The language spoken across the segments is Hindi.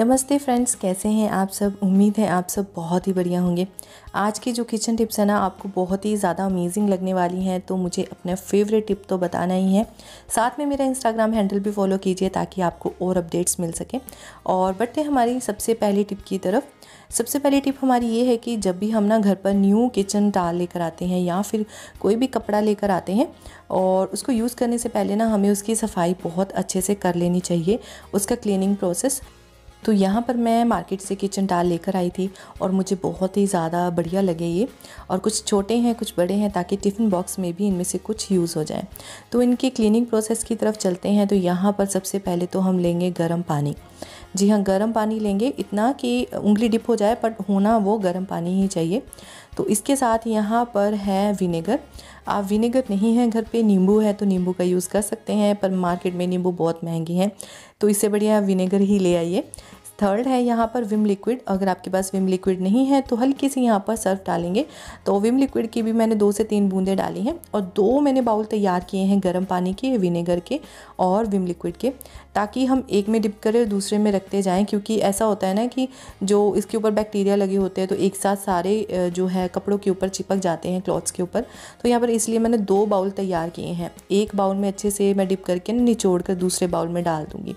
नमस्ते फ्रेंड्स कैसे हैं आप सब उम्मीद है आप सब बहुत ही बढ़िया होंगे आज की जो किचन टिप्स है ना आपको बहुत ही ज़्यादा अमेजिंग लगने वाली हैं तो मुझे अपना फेवरेट टिप तो बताना ही है साथ में मेरा इंस्टाग्राम हैंडल भी फॉलो कीजिए ताकि आपको और अपडेट्स मिल सकें और बढ़ते हमारी सबसे पहली टिप की तरफ सबसे पहली टिप हमारी ये है कि जब भी हम ना घर पर न्यू किचन टाल लेकर आते हैं या फिर कोई भी कपड़ा लेकर आते हैं और उसको यूज़ करने से पहले ना हमें उसकी सफाई बहुत अच्छे से कर लेनी चाहिए उसका क्लीनिंग प्रोसेस तो यहाँ पर मैं मार्केट से किचन टाल लेकर आई थी और मुझे बहुत ही ज़्यादा बढ़िया लगे ये और कुछ छोटे हैं कुछ बड़े हैं ताकि टिफ़िन बॉक्स में भी इनमें से कुछ यूज़ हो जाए तो इनकी क्लीनिंग प्रोसेस की तरफ चलते हैं तो यहाँ पर सबसे पहले तो हम लेंगे गर्म पानी जी हाँ गर्म पानी लेंगे इतना कि उंगली डिप हो जाए बट होना वो गर्म पानी ही चाहिए तो इसके साथ यहाँ पर है विनेगर आप विनेगर नहीं है घर पे नींबू है तो नींबू का यूज़ कर सकते हैं पर मार्केट में नींबू बहुत महंगी हैं तो इससे बढ़िया आप विनेगर ही ले आइए थर्ड है यहाँ पर विम लिक्विड अगर आपके पास विम लिक्विड नहीं है तो हल्की सी यहाँ पर सर्फ डालेंगे तो विम लिक्विड की भी मैंने दो से तीन बूंदें डाली हैं और दो मैंने बाउल तैयार किए हैं गर्म पानी के विनेगर के और विम लिक्विड के ताकि हम एक में डिप करें और दूसरे में रखते जाएं क्योंकि ऐसा होता है ना कि जो इसके ऊपर बैक्टीरिया लगे होते हैं तो एक साथ सारे जो है कपड़ों के ऊपर चिपक जाते हैं क्लॉथ्स के ऊपर तो यहाँ पर इसलिए मैंने दो बाउल तैयार किए हैं एक बाउल में अच्छे से मैं डिप करके निचोड़ कर दूसरे बाउल में डाल दूँगी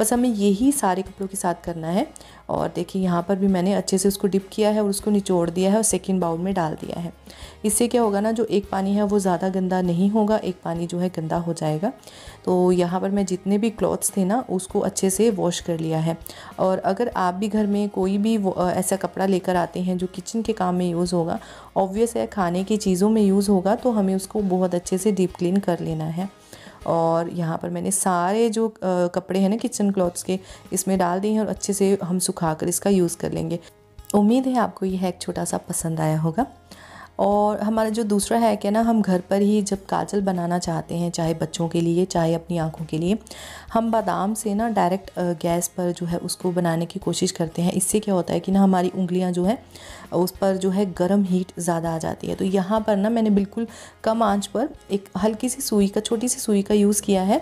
बस हमें यही सारे कपड़ों के साथ करना है और देखिए यहाँ पर भी मैंने अच्छे से उसको डिप किया है और उसको निचोड़ दिया है और सेकेंड बाउल में डाल दिया है इससे क्या होगा ना जो एक पानी है वो ज़्यादा गंदा नहीं होगा एक पानी जो है गंदा हो जाएगा तो यहाँ पर मैं जितने भी क्लॉथ्स थे थे ना उसको अच्छे से वॉश कर लिया है और अगर आप भी घर में कोई भी ऐसा कपड़ा लेकर आते हैं जो किचन के काम में यूज़ होगा ऑब्वियस है खाने की चीज़ों में यूज़ होगा तो हमें उसको बहुत अच्छे से डीप क्लीन कर लेना है और यहाँ पर मैंने सारे जो कपड़े हैं ना किचन क्लॉथ्स के इसमें डाल दिए हैं और अच्छे से हम सुखा कर इसका यूज़ कर लेंगे उम्मीद है आपको यह एक छोटा सा पसंद आया होगा और हमारा जो दूसरा है कि ना हम घर पर ही जब काजल बनाना चाहते हैं चाहे बच्चों के लिए चाहे अपनी आँखों के लिए हम बादाम से ना डायरेक्ट गैस पर जो है उसको बनाने की कोशिश करते हैं इससे क्या होता है कि ना हमारी उंगलियाँ जो है उस पर जो है गर्म हीट ज़्यादा आ जाती है तो यहाँ पर ना मैंने बिल्कुल कम आँच पर एक हल्की सी सुई का छोटी सी सुई का यूज़ किया है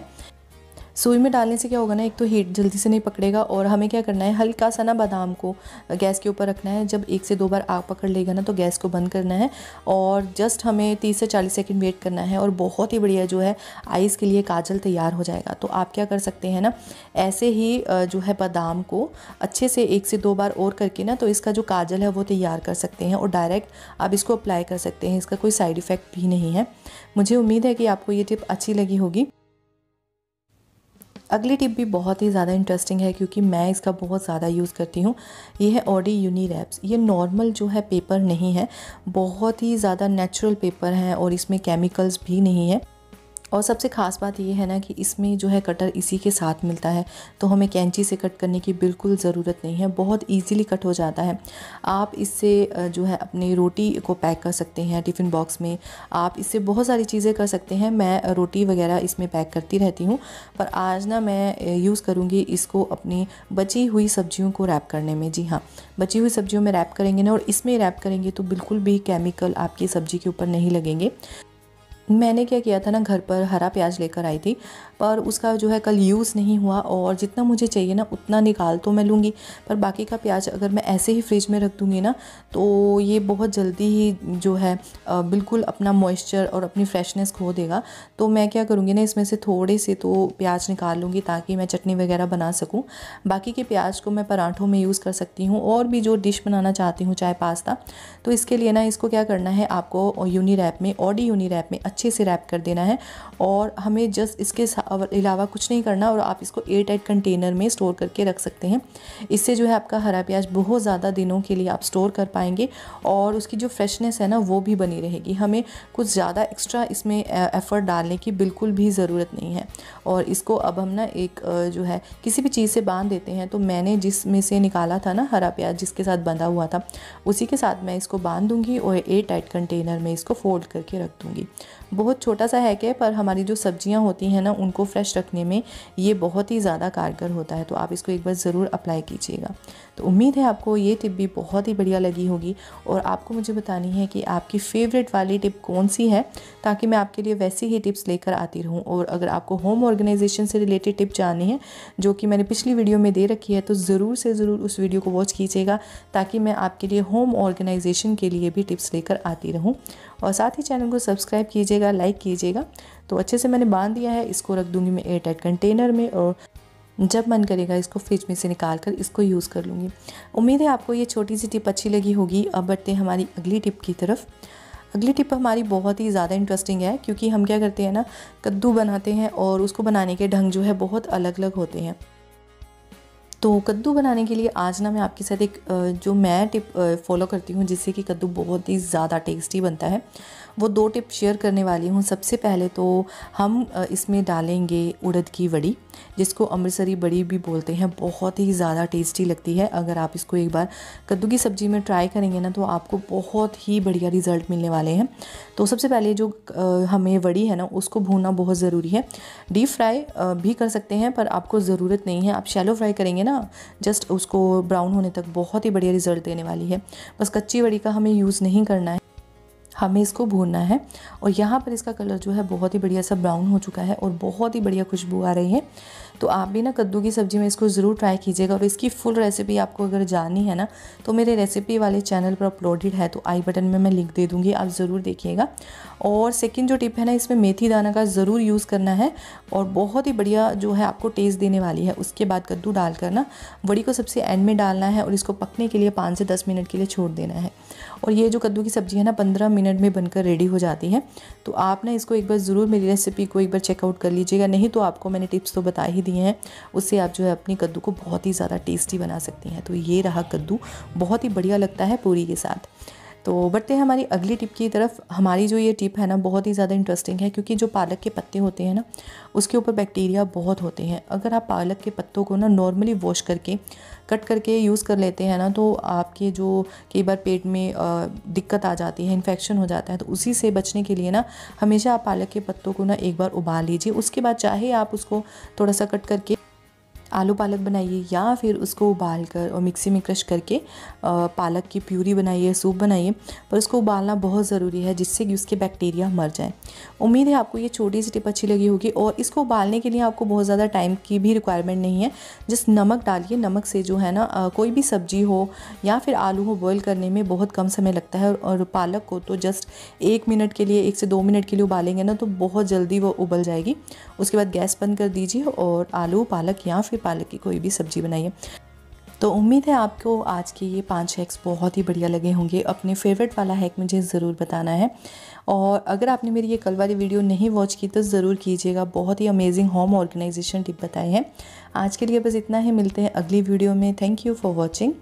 सुई में डालने से क्या होगा ना एक तो हीट जल्दी से नहीं पकड़ेगा और हमें क्या करना है हल्का सा ना बादाम को गैस के ऊपर रखना है जब एक से दो बार आग पकड़ लेगा ना तो गैस को बंद करना है और जस्ट हमें तीस से चालीस सेकेंड वेट करना है और बहुत ही बढ़िया जो है आइस के लिए काजल तैयार हो जाएगा तो आप क्या कर सकते हैं ना ऐसे ही जो है बादाम को अच्छे से एक से दो बार और करके ना तो इसका जो काजल है वो तैयार कर सकते हैं और डायरेक्ट आप इसको अप्लाई कर सकते हैं इसका कोई साइड इफ़ेक्ट भी नहीं है मुझे उम्मीद है कि आपको ये टिप अच्छी लगी होगी अगली टिप भी बहुत ही ज़्यादा इंटरेस्टिंग है क्योंकि मैं इसका बहुत ज़्यादा यूज़ करती हूँ ये है ऑडी यूनी रैप्स ये नॉर्मल जो है पेपर नहीं है बहुत ही ज़्यादा नेचुरल पेपर है और इसमें केमिकल्स भी नहीं है और सबसे ख़ास बात ये है ना कि इसमें जो है कटर इसी के साथ मिलता है तो हमें कैंची से कट करने की बिल्कुल ज़रूरत नहीं है बहुत ईजीली कट हो जाता है आप इससे जो है अपनी रोटी को पैक कर सकते हैं टिफ़िन बॉक्स में आप इससे बहुत सारी चीज़ें कर सकते हैं मैं रोटी वगैरह इसमें पैक करती रहती हूँ पर आज ना मैं यूज़ करूँगी इसको अपनी बची हुई सब्जियों को रैप करने में जी हाँ बची हुई सब्जियों में रैप करेंगे ना और इसमें रैप करेंगे तो बिल्कुल भी केमिकल आपकी सब्ज़ी के ऊपर नहीं लगेंगे मैंने क्या किया था ना घर पर हरा प्याज लेकर आई थी पर उसका जो है कल यूज़ नहीं हुआ और जितना मुझे चाहिए ना उतना निकाल तो मैं लूँगी पर बाकी का प्याज अगर मैं ऐसे ही फ्रिज में रख दूँगी ना तो ये बहुत जल्दी ही जो है बिल्कुल अपना मॉइस्चर और अपनी फ्रेशनेस खो देगा तो मैं क्या करूँगी ना इसमें से थोड़े से तो प्याज निकाल लूँगी ताकि मैं चटनी वगैरह बना सकूँ बाकी के प्याज को मैं पराठों में यूज़ कर सकती हूँ और भी जो डिश बनाना चाहती हूँ चाहे पास्ता तो इसके लिए ना इसको क्या करना है आपको यूनी रैप में ऑडी यूनी रैप में अच्छे से रैप कर देना है और हमें जस्ट इसके अलावा कुछ नहीं करना और आप इसको एयर टाइट कंटेनर में स्टोर करके रख सकते हैं इससे जो है आपका हरा प्याज बहुत ज़्यादा दिनों के लिए आप स्टोर कर पाएंगे और उसकी जो फ्रेशनेस है ना वो भी बनी रहेगी हमें कुछ ज़्यादा एक्स्ट्रा इसमें एफ़र्ट डालने की बिल्कुल भी ज़रूरत नहीं है और इसको अब हम ना एक जो है किसी भी चीज़ से बांध देते हैं तो मैंने जिसमें से निकाला था ना हरा प्याज जिसके साथ बंधा हुआ था उसी के साथ मैं इसको बांध दूँगी और एयर टाइट कंटेनर में इसको फोल्ड करके रख दूँगी बहुत छोटा सा हैक है पर हमारी जो सब्जियां होती हैं ना उनको फ्रेश रखने में ये बहुत ही ज़्यादा कारगर होता है तो आप इसको एक बार ज़रूर अप्लाई कीजिएगा तो उम्मीद है आपको ये टिप भी बहुत ही बढ़िया लगी होगी और आपको मुझे बतानी है कि आपकी फेवरेट वाली टिप कौन सी है ताकि मैं आपके लिए वैसी ही टिप्स लेकर आती रहूँ और अगर आपको होम ऑर्गेनाइजेशन से रिलेटेड टिप जाननी है जो कि मैंने पिछली वीडियो में दे रखी है तो ज़रूर से ज़रूर उस वीडियो को वॉच कीजिएगा ताकि मैं आपके लिए होम ऑर्गेनाइजेशन के लिए भी टिप्स लेकर आती रहूँ और साथ ही चैनल को सब्सक्राइब कीजिएगा लाइक कीजिएगा तो अच्छे से मैंने बांध दिया है इसको रख दूंगी मैं एयर टाइट कंटेनर में और जब मन करेगा इसको फ्रिज में से निकाल कर इसको यूज़ कर लूँगी उम्मीद है आपको ये छोटी सी टिप अच्छी लगी होगी अब बढ़ते हैं हमारी अगली टिप की तरफ अगली टिप हमारी बहुत ही ज़्यादा इंटरेस्टिंग है क्योंकि हम क्या करते हैं ना कद्दू बनाते हैं और उसको बनाने के ढंग जो है बहुत अलग अलग होते हैं तो कद्दू बनाने के लिए आज ना मैं आपके साथ एक जो मैं टिप फॉलो करती हूँ जिससे कि कद्दू बहुत ही ज़्यादा टेस्टी बनता है वो दो टिप शेयर करने वाली हूँ सबसे पहले तो हम इसमें डालेंगे उड़द की वड़ी जिसको अमृतसरी बड़ी भी बोलते हैं बहुत ही ज़्यादा टेस्टी लगती है अगर आप इसको एक बार कद्दू की सब्ज़ी में ट्राई करेंगे ना तो आपको बहुत ही बढ़िया रिज़ल्ट मिलने वाले हैं तो सबसे पहले जो हमें वड़ी है ना उसको भूनना बहुत ज़रूरी है डीप फ्राई भी कर सकते हैं पर आपको ज़रूरत नहीं है आप शैलो फ्राई करेंगे ना जस्ट उसको ब्राउन होने तक बहुत ही बढ़िया रिज़ल्ट देने वाली है बस कच्ची वड़ी का हमें यूज़ नहीं करना है हमें इसको भूनना है और यहाँ पर इसका कलर जो है बहुत ही बढ़िया सा ब्राउन हो चुका है और बहुत ही बढ़िया खुशबू आ रही है तो आप भी ना कद्दू की सब्ज़ी में इसको ज़रूर ट्राई कीजिएगा और इसकी फुल रेसिपी आपको अगर जाननी है ना तो मेरे रेसिपी वाले चैनल पर अपलोडेड है तो आई बटन में मैं लिंक दे दूँगी आप ज़रूर देखिएगा और सेकेंड जो टिप है ना इसमें मेथी दाना का ज़रूर यूज़ करना है और बहुत ही बढ़िया जो है आपको टेस्ट देने वाली है उसके बाद कद्दू डाल ना वड़ी को सबसे एंड में डालना है और इसको पकने के लिए पाँच से दस मिनट के लिए छोड़ देना है और ये जो कद्दू की सब्ज़ी है ना पंद्रह मिनट मिनट में बनकर रेडी हो जाती है तो आप ना इसको एक बार ज़रूर मेरी रेसिपी को एक बार चेकआउट कर लीजिएगा नहीं तो आपको मैंने टिप्स तो बता ही दिए हैं उससे आप जो है अपनी कद्दू को बहुत ही ज़्यादा टेस्टी बना सकती हैं तो ये रहा कद्दू बहुत ही बढ़िया लगता है पूरी के साथ तो बढ़ते हैं हमारी अगली टिप की तरफ हमारी जो ये टिप है ना बहुत ही ज़्यादा इंटरेस्टिंग है क्योंकि जो पालक के पत्ते होते हैं ना उसके ऊपर बैक्टीरिया बहुत होते हैं अगर आप पालक के पत्तों को ना नॉर्मली वॉश करके कट करके यूज़ कर लेते हैं ना तो आपके जो कई बार पेट में दिक्कत आ जाती है इन्फेक्शन हो जाता है तो उसी से बचने के लिए ना हमेशा आप पालक के पत्तों को ना एक बार उबाल लीजिए उसके बाद चाहे आप उसको थोड़ा सा कट करके आलू पालक बनाइए या फिर उसको उबाल कर और मिक्सी में क्रश करके पालक की प्यूरी बनाइए सूप बनाइए पर उसको उबालना बहुत ज़रूरी है जिससे कि उसके बैक्टीरिया मर जाए उम्मीद है आपको ये छोटी सी टिप अच्छी लगी होगी और इसको उबालने के लिए आपको बहुत ज़्यादा टाइम की भी रिक्वायरमेंट नहीं है जस्ट नमक डालिए नमक से जो है ना कोई भी सब्जी हो या फिर आलू हो बॉयल करने में बहुत कम समय लगता है और पालक को तो जस्ट एक मिनट के लिए एक से दो मिनट के लिए उबालेंगे ना तो बहुत जल्दी वो उबल जाएगी उसके बाद गैस बंद कर दीजिए और आलू पालक या फिर पालक की कोई भी सब्जी बनाइए तो उम्मीद है आपको आज के ये पांच हैक्स बहुत ही बढ़िया लगे होंगे अपने फेवरेट वाला हैक मुझे ज़रूर बताना है और अगर आपने मेरी ये कल वाली वीडियो नहीं वॉच की तो ज़रूर कीजिएगा बहुत ही अमेजिंग होम ऑर्गेनाइजेशन टिप बताए हैं आज के लिए बस इतना ही है, मिलते हैं अगली वीडियो में थैंक यू फॉर वॉचिंग